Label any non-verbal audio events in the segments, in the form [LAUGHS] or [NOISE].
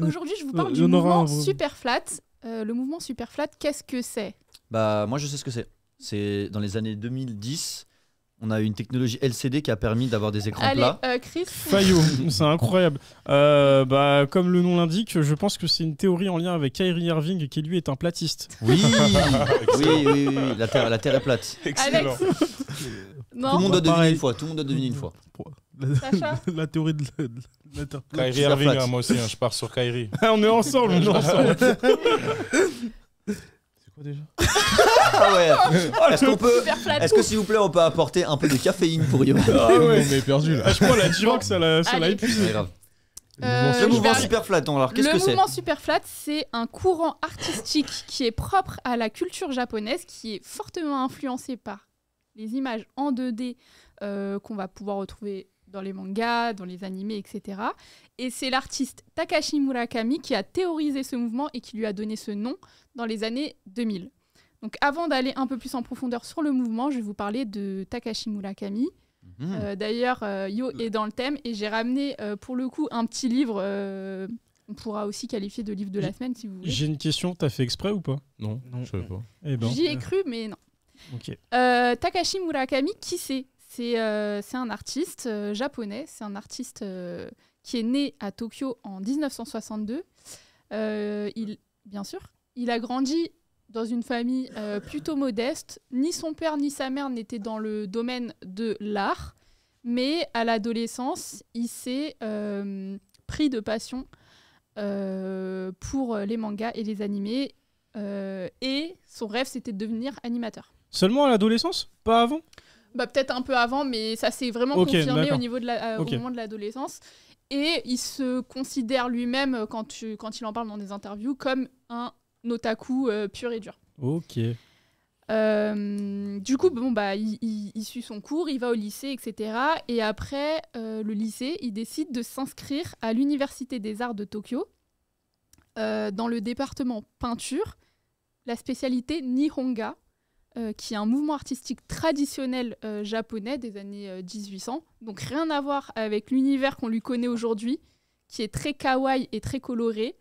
Mm. aujourd'hui, je vous parle euh, du mouvement super flat. Euh, le mouvement super flat, qu'est-ce que c'est Bah, moi, je sais ce que c'est. C'est dans les années 2010. On a eu une technologie LCD qui a permis d'avoir des écrans plats. Euh, Chris. Fayot, [LAUGHS] c'est incroyable. bah, comme le nom l'indique, je pense que c'est une théorie en lien avec Kyrie Irving qui lui est un platiste. Oui, [LAUGHS] oui, oui, La, terre, est plate. Excellent. Tout le monde doit deviné une fois. Tout le monde a deviné une fois. La, [LAUGHS] la, théorie de, de, de Irving, hein, moi aussi, hein, je pars sur Kairi. [LAUGHS] Ah, on est ensemble, on [LAUGHS] C'est quoi déjà ah ouais. Est-ce qu'on oh, peut. Est-ce que s'il vous plaît, on peut apporter un peu de caféine pour Yoann Ah, ah ouais, on est perdu là. Ah, je crois la que ça l'a épuisé. Euh, le mouvement super flat, alors qu'est-ce que c'est Le mouvement super flat, c'est un courant artistique qui est propre à la culture japonaise, qui est fortement influencé par les images en 2D euh, qu'on va pouvoir retrouver dans les mangas, dans les animés, etc. Et c'est l'artiste Takashi Murakami qui a théorisé ce mouvement et qui lui a donné ce nom dans les années 2000. Donc avant d'aller un peu plus en profondeur sur le mouvement, je vais vous parler de Takashi Murakami. Mhm. Euh, d'ailleurs, euh, Yo est dans le thème et j'ai ramené euh, pour le coup un petit livre. on pourra aussi qualifier de livre de la semaine si vous voulez. J'ai une question, t'as fait exprès ou pas Non, non. je sais pas. Eh ben. J'y ai cru, mais non. Takashi Murakami, qui c'est euh, c'est un artiste euh, japonais, c'est un artiste euh, qui est né à Tokyo en 1962. il, bien sûr, il a grandi dans une famille plutôt modeste. Ni son père ni sa mère n'étaient dans le domaine de l'art, mais à l'adolescence, il s'est pris de passion pour les mangas et les animés. et son rêve, c'était de devenir animateur. Seulement à l'adolescence Pas avant bah, peut-être un peu avant, mais ça s'est vraiment confirmé au, niveau de euh, au moment de l'adolescence. Et il se considère lui-même, euh, quand, quand il en parle dans des interviews, comme un otaku euh, pur et dur. Ok. du coup, bon, bah, il, il, suit son cours, il va au lycée, etc. Et après le lycée, il décide de s'inscrire à l'Université des Arts de Tokyo, dans le département peinture, la spécialité Nihonga. Euh, qui est un mouvement artistique traditionnel euh, japonais des années 1800. Euh, Donc rien à voir avec l'univers qu'on lui connaît aujourd'hui, qui est très kawaii et très coloré.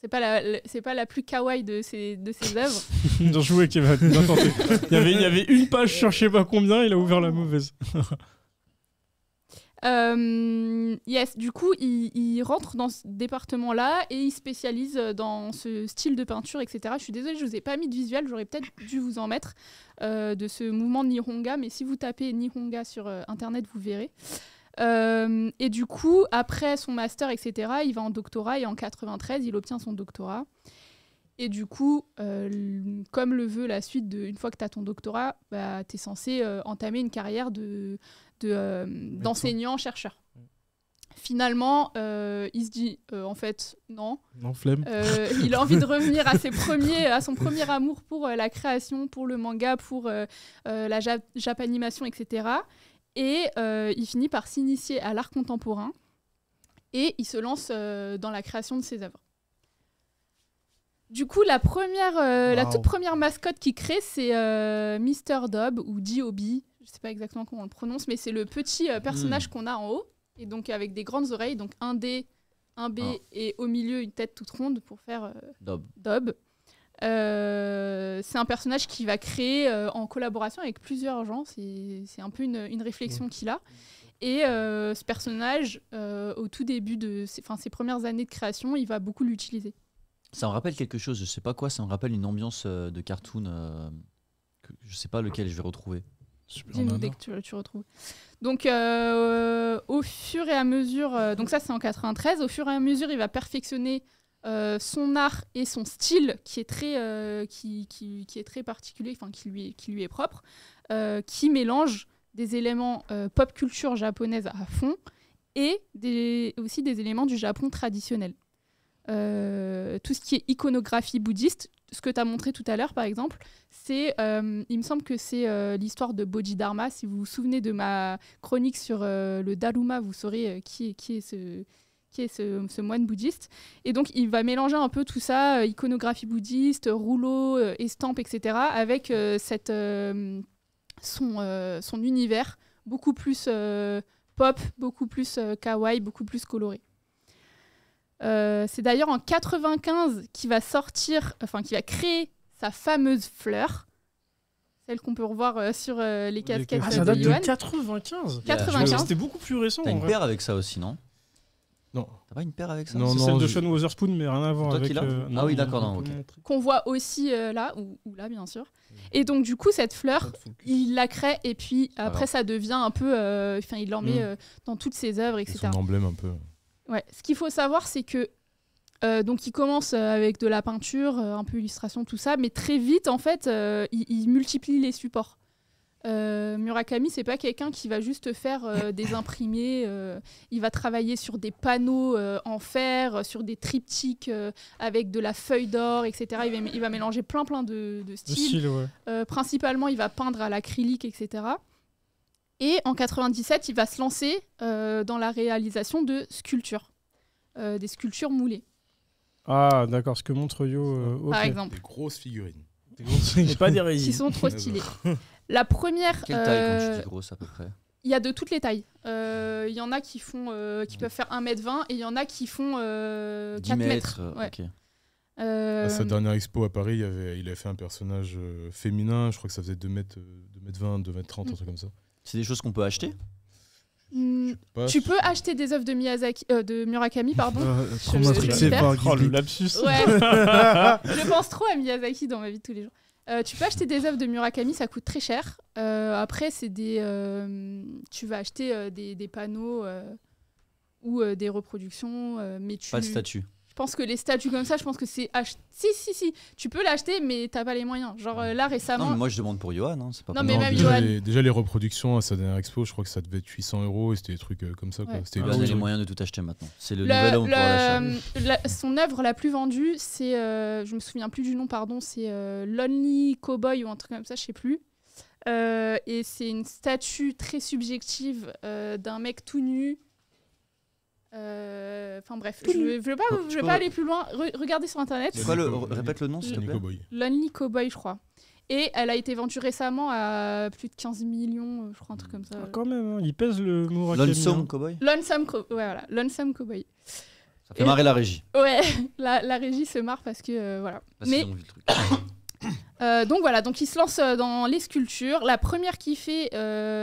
C'est pas la, c'est pas la plus kawaii de ses, de [LAUGHS] œuvres. Bien joué, Kevin. il, y avait, il y avait une page je je sais pas combien, il a ouvert la mauvaise. [LAUGHS] Euh, yes, du coup, il, rentre dans ce département-là et il spécialise euh, dans ce style de peinture, etc. Je suis désolée, je vous ai pas mis de visuel, j'aurais peut-être dû vous en mettre euh, de ce mouvement de Nihonga, mais si vous tapez Nihonga sur Internet, vous verrez. et du coup, après son master, etc., il va en doctorat et en 93, il obtient son doctorat. Et du coup, euh, comme le veut la suite, de, une fois que tu as ton doctorat, bah, tu es censé euh, entamer une carrière d'enseignant-chercheur. De, euh, Finalement, il se dit en fait non. Non, flemme. il a envie de revenir à, ses premiers, à son premier amour pour la création, pour le manga, pour la japanimation, etc. Et il finit par s'initier à l'art contemporain et il se lance dans la création de ses œuvres. Du coup, la première, euh, la toute première mascotte qu'il crée, c'est euh, Mr. Dob ou D.O.B. Je sais pas exactement comment on le prononce, mais c'est le petit euh, personnage hmm. qu'on a en haut. Et donc, avec des grandes oreilles, donc un D, un B ah. et au milieu une tête toute ronde pour faire Dob. c'est un personnage qu'il va créer en collaboration avec plusieurs gens. C'est un peu une, réflexion qu'il a. Et ce personnage, au tout début de ses premières années de création, il va beaucoup l'utiliser. Ça me rappelle quelque chose, je sais pas quoi, ça me rappelle une ambiance euh, de cartoon, euh, que je sais pas lequel je vais retrouver. dès que tu, le retrouves. Donc, euh, au fur et à mesure, donc ça c'est en 93, au fur et à mesure, il va perfectionner son art et son style qui est très, qui, qui, est très particulier, enfin qui lui, qui lui est propre, qui mélange des éléments pop culture japonaise à fond et des, aussi des éléments du Japon traditionnel. Euh, tout ce qui est iconographie bouddhiste, ce que tu as montré tout à l'heure par exemple, c'est, euh, il me semble que c'est euh, l'histoire de Bodhidharma. Si vous vous souvenez de ma chronique sur le daluma vous saurez qui est, qui est ce, qui est ce, moine bouddhiste. Et donc, il va mélanger un peu tout ça, iconographie bouddhiste, rouleaux, estampes, etc., avec son, son univers beaucoup plus pop, beaucoup plus kawaii, beaucoup plus coloré. Euh, c'est d'ailleurs en 95 qu'il va sortir, enfin qu'il va créer sa fameuse fleur, celle qu'on peut revoir euh, sur euh, les casquettes. Ah, ça date de, de 95. 95. C'était beaucoup plus récent. T'as une paire avec ça aussi, non Non. T'as pas une paire avec ça Non, c'est celle de Sean Wotherspoon, mais rien avant voir avec. ah oui, d'accord, Qu'on voit aussi là ou, là, bien sûr. Et donc du coup, cette fleur, il la crée et puis après, ça devient un peu, enfin, il l'en met hmm. dans toutes ses œuvres, etc. C'est un emblème un peu. Ouais. Ce qu'il faut savoir, c'est que euh, donc il commence euh, avec de la peinture, euh, un peu illustration, tout ça, mais très vite en fait, il, multiplie les supports. Euh, Murakami, c'est pas quelqu'un qui va juste faire [LAUGHS] des imprimés. il va travailler sur des panneaux en fer, sur des triptyques avec de la feuille d'or, etc. Il va, mélanger plein plein de, styles. principalement, il va peindre à l'acrylique, etc. Et en 97, il va se lancer euh, dans la réalisation de sculptures, euh, des sculptures moulées. Ah, d'accord, ce que montre Yo. Euh, Par exemple. Des grosses figurines. Des grosses figurines. pas des Qui sont trop [LAUGHS] stylées. la première. Quelle taille quand tu dis grosse à peu près il y a de toutes les tailles. Il y en a qui font, qui peuvent faire 1m20 et il y en a qui font euh, 4 mètres. Ouais. À sa dernière expo à Paris, il, avait, il avait fait un personnage féminin, je crois que ça faisait 2m, 2m20, 2m30, un truc comme ça. C'est des choses qu'on peut acheter hmm, tu peux acheter des œuvres de Miyazaki, euh, de Murakami, pardon. Euh, je, oh, [LAUGHS] je pense trop à Miyazaki dans ma vie de tous les jours. Euh, tu peux acheter des œuvres de Murakami, ça coûte très cher. après, c'est des, tu vas acheter des, panneaux ou des reproductions, mais tu. Pas de statue. Je pense que les statues comme ça, je pense que c'est. acheté. Si, si, si, tu peux l'acheter, mais t'as pas les moyens. Genre euh, là récemment. Non, moi je demande pour Johan, hein, c'est pas non, mais même déjà, les, déjà, les reproductions à sa dernière expo, je crois que ça devait être 800 euros et c'était des trucs euh, comme ça. Quoi. Ouais. les ah, moyens de tout acheter maintenant. C'est le, nouvel homme pour Son œuvre la plus vendue, c'est. Euh, je me souviens plus du nom, pardon, c'est Lonely Cowboy ou un truc comme ça, je sais plus. et c'est une statue très subjective d'un mec tout nu euh, enfin bref, je ne vais pas, aller plus loin. regardez sur internet. répète le nom, c'est te Cowboy. Lonely Cowboy, je crois. Et elle a été vendue récemment à plus de 15 millions, euh, je crois, un truc comme ça. Ah, quand même, hein. il pèse le mot Lonesome hein. Cowboy Lonesome, ouais, voilà. Lonesome Cowboy. Ça fait marrer la régie. Ouais, [LAUGHS] la, régie se marre parce que. Euh, voilà. Mais... truc. [COUGHS] donc voilà, donc il se lance dans les sculptures. La première qui fait,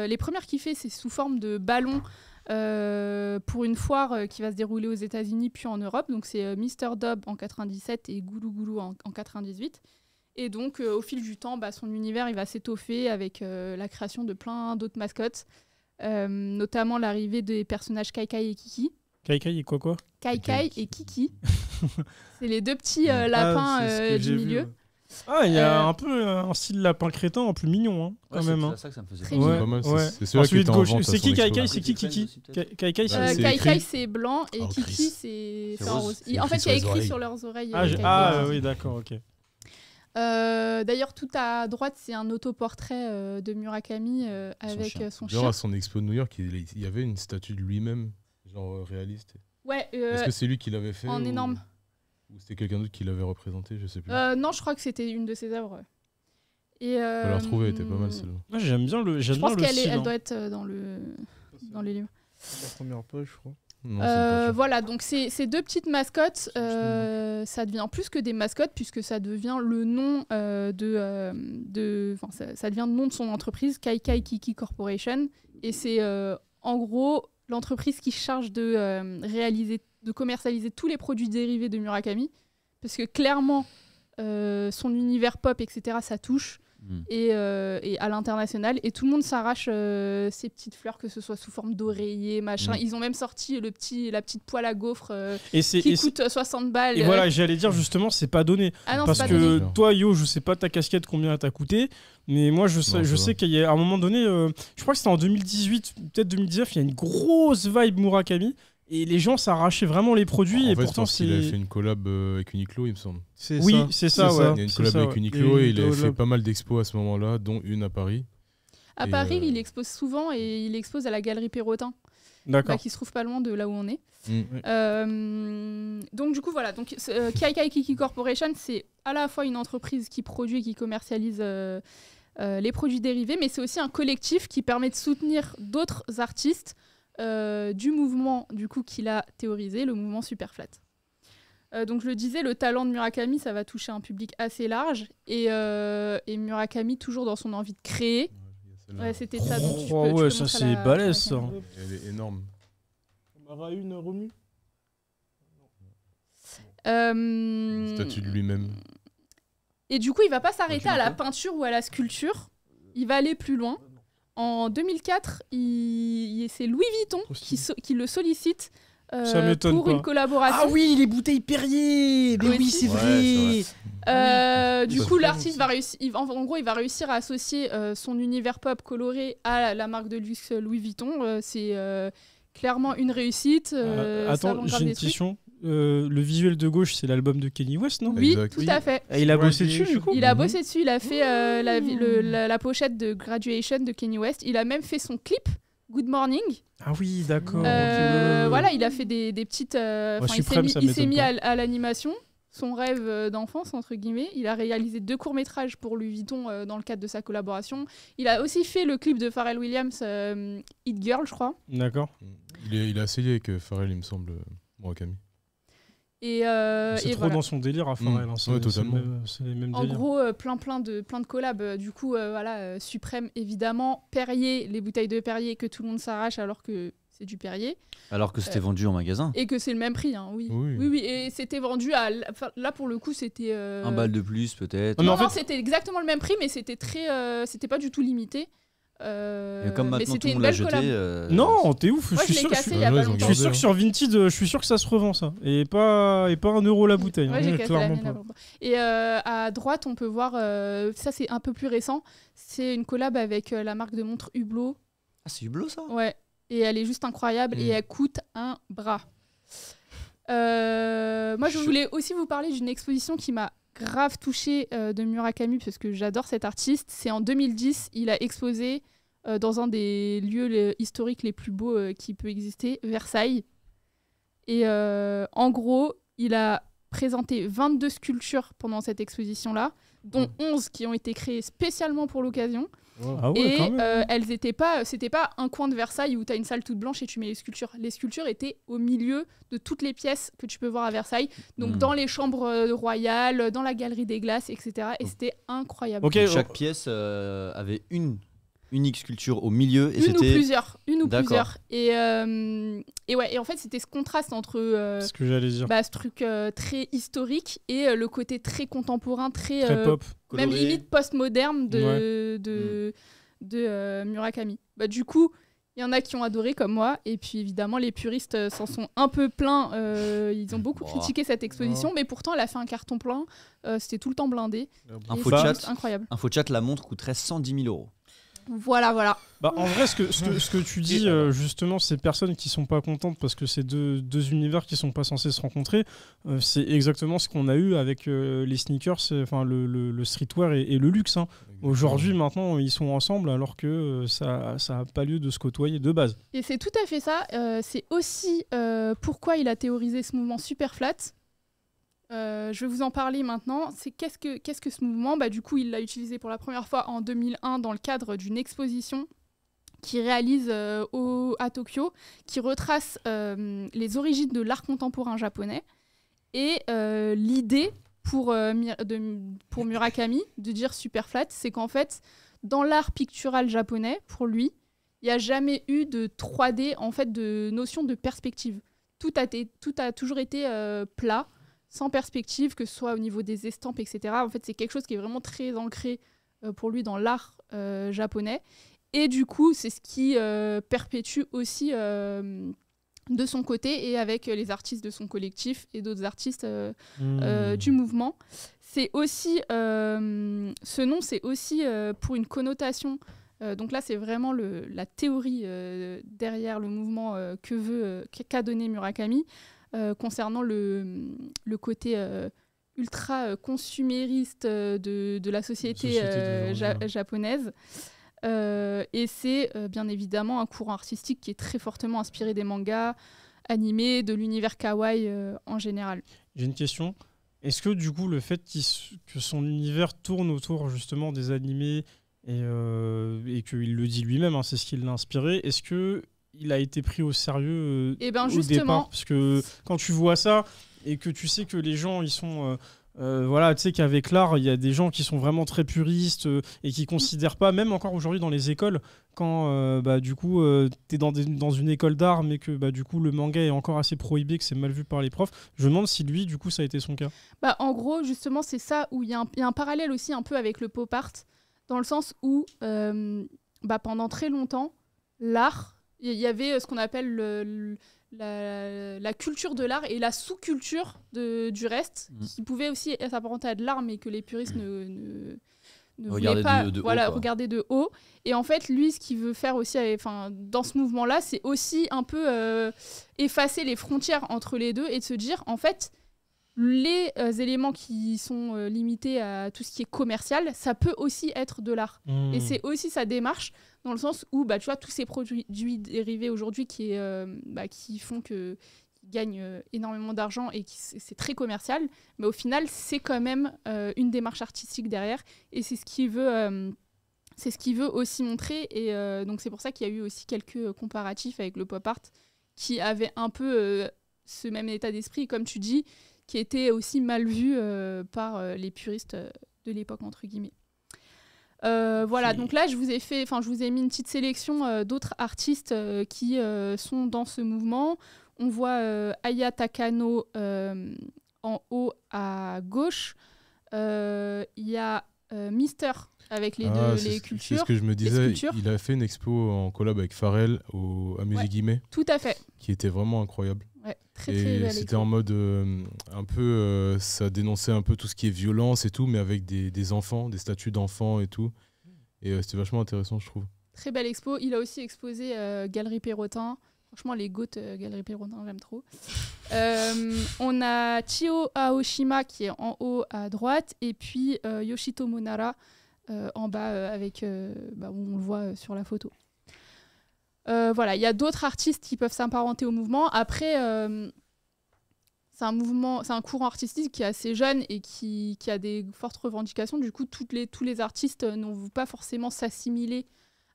les premières qu'il fait, c'est sous forme de ballon euh, pour une foire euh, qui va se dérouler aux États-Unis puis en Europe. Donc c'est euh, Mister Dob en 97 et Goulou Goulou en, en 98. Et donc, au fil du temps, bah, son univers il va s'étoffer avec la création de plein d'autres mascottes, notamment l'arrivée des personnages Kai Kai et Kiki. Kai Kai et quoi quoi Kai Kai et Kiki. [LAUGHS] c'est les deux petits lapins du milieu. Ah, il y a euh. un peu un style lapin crétin en plus mignon, hein, quand même. Hein. C'est ça que ça me faisait ouais, ouais. C'est celui de gauche. C'est qui Kaikai bah, C'est qui Kiki Kaikai, c'est blanc et Kiki, c'est en rose. En fait, il y a écrit sur leurs oreilles. Ah, ah oui, d'accord, ok. Euh, d'ailleurs, tout à droite, c'est un autoportrait euh, de Murakami avec son chien. Genre à son expo de New York, il y avait une statue de lui-même, genre réaliste. Ouais. Est-ce que c'est lui qui l'avait fait En énorme. Ou c'était quelqu'un d'autre qui l'avait représenté, je sais plus. Euh, non, je crois que c'était une de ses œuvres. Et euh, la elle était pas mal euh, celle-là. j'aime bien le. Je pense qu'elle elle hein. doit être euh, dans le dans les livres. La première page, je crois. voilà, donc ces deux petites mascottes, ça devient plus que des mascottes puisque ça devient le nom de, de ça, ça, devient le nom de son entreprise, Kai Kai Kiki Corporation, et c'est en gros l'entreprise qui charge de réaliser de commercialiser tous les produits dérivés de Murakami, parce que clairement, euh, son univers pop, etc., ça touche. Hmm. Euh, et, à l'international. Et tout le monde s'arrache ses euh, petites fleurs, que ce soit sous forme d'oreiller, machin. Hmm. Ils ont même sorti le petit, la petite poêle à gaufres qui coûte 60 balles. Et voilà, j'allais dire justement, c'est pas donné. Ah parce que toi, Yo, je sais pas ta casquette combien elle t'a coûté. Mais moi, je sais, je sais qu'il y a un moment donné, je crois que c'était en 2018, peut-être 2019, il y a une grosse vibe Murakami. Et les gens s'arrachaient vraiment les produits. En et fait, pourtant, Il a fait une collab euh, avec Uniqlo, il me semble. Oui, c'est ça, Il a une collab avec Uniqlo et, il fait pas mal d'expos à ce moment-là, dont une à Paris. À Paris, euh, il expose souvent et il expose à la Galerie Perrotin. Bah, qui se trouve pas loin de là où on est. Mm. Euh, donc du coup voilà, donc Kai, Kai Kiki Corporation, c'est à la fois une entreprise qui produit et qui commercialise les produits dérivés, mais c'est aussi un collectif qui permet de soutenir d'autres artistes euh, du mouvement du coup qu'il a théorisé, le mouvement superflat. flat. Euh, donc je le disais, le talent de Murakami, ça va toucher un public assez large. Et, euh, Murakami, toujours dans son envie de créer. c'était oh, ça. ouais, ça c'est balèze ça. Elle est énorme. On aura une remue Statue de lui-même. Et du coup, il va pas s'arrêter à la peinture ou à la sculpture. Il va aller plus loin. En 2004, c'est Louis Vuitton qui, qui, le sollicite euh, pour une collaboration. Ah oui, les bouteilles Perrier Mais oui, c'est vrai, euh, Du coup, l'artiste va réussir. en, gros, il va réussir à associer euh, son univers pop coloré à la, marque de luxe Louis Vuitton. c'est clairement une réussite. attends, j'ai une question. Euh, le visuel de gauche, c'est l'album de Kenny West, non Oui, tout à fait. il a bossé dessus, du coup Il a mhm. bossé dessus, il a fait euh, mmh. la, la, pochette de Graduation de Kenny West. Il a même fait son clip Good Morning. Ah oui, d'accord. Euh, voilà, il a fait des, des petites. il s'est mis, à, l'animation. Son rêve d'enfance, entre guillemets. Il a réalisé deux courts-métrages pour Louis Vuitton dans le cadre de sa collaboration. Il a aussi fait le clip de Pharrell Williams, Hit Girl, je crois. D'accord. Il, a essayé avec Pharrell, il me semble, moi Camille et, euh, c'est trop dans son délire à mm. hein, c'est, mêmes en gros, euh, plein, plein, de, plein de collabs. Euh, du coup, voilà, Suprême, évidemment. Perrier, les bouteilles de Perrier que tout le monde s'arrache alors que c'est du Perrier. Alors que c'était vendu en magasin. Et que c'est le même prix, hein, oui. oui. oui. Et c'était vendu à. Là, pour le coup, c'était. Un bal de plus, peut-être. Non, c'était exactement le même prix, mais c'était très. c'était pas du tout limité. Euh, et comme maintenant tout euh, Non, t'es ouf. je, suis sûr, que sur Vinted, euh, je suis sûr que ça se revend ça. Et pas, un euro la bouteille. Hein, et à droite, on peut voir, ça c'est un peu plus récent, c'est une collab avec la marque de montre Hublot. Ah, c'est Hublot ça Ouais. Et elle est juste incroyable et hmm. elle coûte un bras. moi, je voulais aussi vous parler d'une exposition qui m'a grave touché euh, de Murakami parce que j'adore cet artiste. C'est en 2010, il a exposé euh, dans un des lieux historiques les plus beaux euh, qui peut exister, Versailles. Et en gros, il a présenté 22 sculptures pendant cette exposition-là, dont 11 mmh. qui ont été créées spécialement pour l'occasion. Ah et euh, elles pas, c'était pas un coin de Versailles où tu as une salle toute blanche et tu mets les sculptures. Les sculptures étaient au milieu de toutes les pièces que tu peux voir à Versailles, donc hmm. dans les chambres euh, royales, dans la galerie des glaces, etc. Et oh. c'était incroyable. chaque oh. pièce euh, avait une unique sculpture au milieu. Et une ou plusieurs. Une ou plusieurs. Et, euh, et, ouais, en fait, c'était ce contraste entre euh, ce, que j'allais dire. Bah, ce truc euh, très historique et le côté très contemporain, très, pop, même limite postmoderne de, de, mm. Murakami. Bah, du coup, il y en a qui ont adoré comme moi, et puis évidemment les puristes s'en sont un peu pleins. ils ont beaucoup critiqué cette exposition, mais pourtant elle a fait un carton plein. C'était tout le temps blindé. un chat, incroyable. Info chat, la montre coûterait 110 000 euros. Voilà, voilà. Bah, en vrai, ce que, ce que, tu dis, euh, euh, justement, ces personnes qui sont pas contentes parce que c'est deux, deux, univers qui sont pas censés se rencontrer, euh, c'est exactement ce qu'on a eu avec les sneakers, enfin le, le, streetwear et, le luxe. Hein. Aujourd'hui, maintenant, ils sont ensemble alors que ça n'a pas lieu de se côtoyer de base. Et c'est tout à fait ça. c'est aussi pourquoi il a théorisé ce mouvement super flat euh, je vais vous en parler maintenant. C'est qu'est-ce que, qu'est-ce que ce mouvement bah, Du coup, il l'a utilisé pour la première fois en 2001 dans le cadre d'une exposition qui réalise euh, à Tokyo, qui retrace euh, les origines de l'art contemporain japonais. Et l'idée pour, pour Murakami de dire super flat, c'est qu'en fait, dans l'art pictural japonais, pour lui, il n'y a jamais eu de 3D, en fait, de notion de perspective. Tout a, tout a toujours été plat sans perspective, que ce soit au niveau des estampes, etc. En fait, c'est quelque chose qui est vraiment très ancré euh, pour lui dans l'art euh, japonais. Et du coup, c'est ce qui euh, perpétue aussi de son côté et avec les artistes de son collectif et d'autres artistes hmm. du mouvement. C'est aussi, ce nom, c'est aussi pour une connotation. donc là, c'est vraiment la théorie derrière le mouvement que veut qu'a donné Murakami. Euh, concernant le, côté euh, ultra euh, consumériste de, la société, japonaise. et c'est bien évidemment un courant artistique qui est très fortement inspiré des mangas, animés, de l'univers kawaii en général. J'ai une question. Est-ce que du coup le fait que son univers tourne autour justement des animés et, qu'il le dit lui-même, hein, c'est ce qui l'a inspiré, est-ce que il a été pris au sérieux et euh, eh ben, au départ. Parce que quand tu vois ça et que tu sais que les gens, ils sont. Euh, euh, voilà, tu sais qu'avec l'art, il y a des gens qui sont vraiment très puristes et qui considèrent pas, même encore aujourd'hui dans les écoles, quand bah, du coup t'es dans, dans une école d'art, mais que bah, du coup le manga est encore assez prohibé, que c'est mal vu par les profs, je me demande si lui, du coup, ça a été son cas. Bah, en gros, justement, c'est ça où il y, y, a un parallèle aussi un peu avec le pop art, dans le sens où bah, pendant très longtemps, l'art, il y avait euh, ce qu'on appelle la, culture de l'art et la sous-culture du reste, mm. qui pouvait aussi être à de l'art, mais que les puristes mm. ne, ne, voulaient pas voilà, regarder de haut. Et en fait, lui, ce qu'il veut faire aussi enfin, dans ce mouvement-là, c'est aussi un peu euh, effacer les frontières entre les deux et de se dire, en fait, les euh, éléments qui sont euh, limités à tout ce qui est commercial, ça peut aussi être de l'art. Hmm. Et c'est aussi sa démarche dans le sens où, bah, tu vois, tous ces produits dérivés aujourd'hui qui, euh, bah, qui font que gagnent énormément d'argent et qui c'est très commercial, mais au final, c'est quand même une démarche artistique derrière. Et c'est ce qu'il veut. c'est ce qu'il veut aussi montrer, et donc c'est pour ça qu'il y a eu aussi quelques comparatifs avec le pop art qui avait un peu ce même état d'esprit. Comme tu dis, qui était aussi mal vu euh, par euh, les puristes euh, de l'époque, entre guillemets. voilà, donc là, je vous ai fait, enfin, je vous ai mis une petite sélection d'autres artistes qui sont dans ce mouvement. On voit Aya Takano en haut à gauche. Il y a euh, Mister avec les ah, deux cultures. C'est ce que je me disais. Il a fait une expo en collab avec Pharrell au, à Musée Tout à fait. Qui était vraiment incroyable. Ouais, très, et c'était en mode euh, un peu. Euh, ça dénonçait un peu tout ce qui est violence et tout, mais avec des, enfants, des statues d'enfants et tout. Et c'était vachement intéressant, je trouve. Très belle expo. Il a aussi exposé Galerie Perrotin. Franchement, les gouttes, euh, Galerie Pierrotin, j'aime trop. [LAUGHS] Euh, on a Chio Aoshima qui est en haut à droite, et puis euh, Yoshito Monara, en bas, avec, bah, on le voit sur la photo. voilà, il y a d'autres artistes qui peuvent s'imparenter au mouvement. Après, c'est un mouvement, c'est un courant artistique qui est assez jeune et qui, a des fortes revendications. Du coup, toutes les, tous les artistes n'ont pas forcément s'assimiler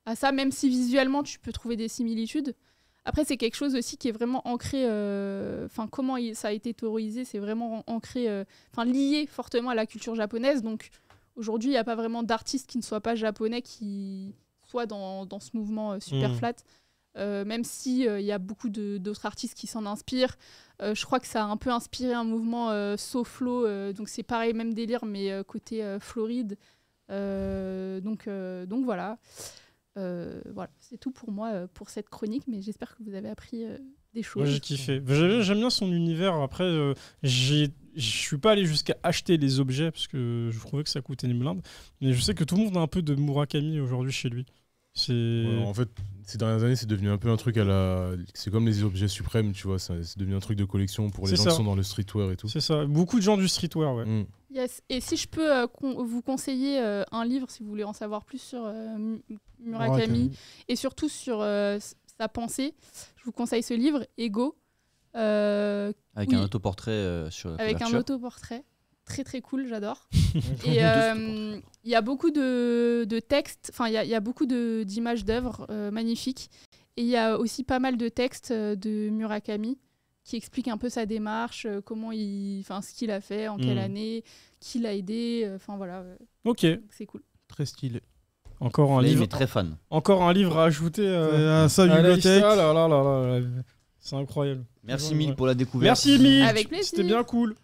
à ça, même si visuellement tu peux trouver des similitudes. Après, c'est quelque chose aussi qui est vraiment ancré, euh, enfin, comment ça a été théorisé, c'est vraiment ancré, euh, enfin, lié fortement à la culture japonaise. Donc, aujourd'hui, il n'y a pas vraiment d'artiste qui ne soit pas japonais qui soit dans, dans ce mouvement euh, super hmm. flat. même si il y a beaucoup d'autres artistes qui s'en inspirent, je crois que ça a un peu inspiré un mouvement SoFlo, donc c'est pareil même délire mais côté Floride, donc donc voilà. Euh, voilà, c'est tout pour moi euh, pour cette chronique, mais j'espère que vous avez appris euh, des choses. j'ai kiffé. J'aime bien son univers. Après, j'ai je suis pas allé jusqu'à acheter les objets parce que je trouvais que ça coûtait une blinde. Mais je sais que tout le monde a un peu de Murakami aujourd'hui chez lui en fait, ces dernières années, c'est devenu un peu un truc à la. C'est comme les objets suprêmes, tu vois. C'est devenu un truc de collection pour les gens qui sont dans le streetwear et tout. C'est ça. Beaucoup de gens du streetwear, ouais. Mm. Yes. Et si je peux euh, vous conseiller euh, un livre, si vous voulez en savoir plus sur euh, Murakami, et surtout sur sa pensée, je vous conseille ce livre, Ego. avec un autoportrait sur la Avec un autoportrait très très cool, j'adore. [LAUGHS] Euh, il y a beaucoup de, textes, enfin il y, a beaucoup d'images d'œuvres euh, magnifiques. Et il y a aussi pas mal de textes euh, de Murakami qui expliquent un peu sa démarche, comment il, enfin ce qu'il a fait, en quelle hmm. année, qui l'a aidé, enfin voilà. ok. C'est cool. Très stylé. Encore un livre. très fan. Encore un livre à ajouter à sa ah, bibliothèque. Ah, c'est incroyable. Merci mille pour la découverte. Merci mille. Avec C'était bien cool.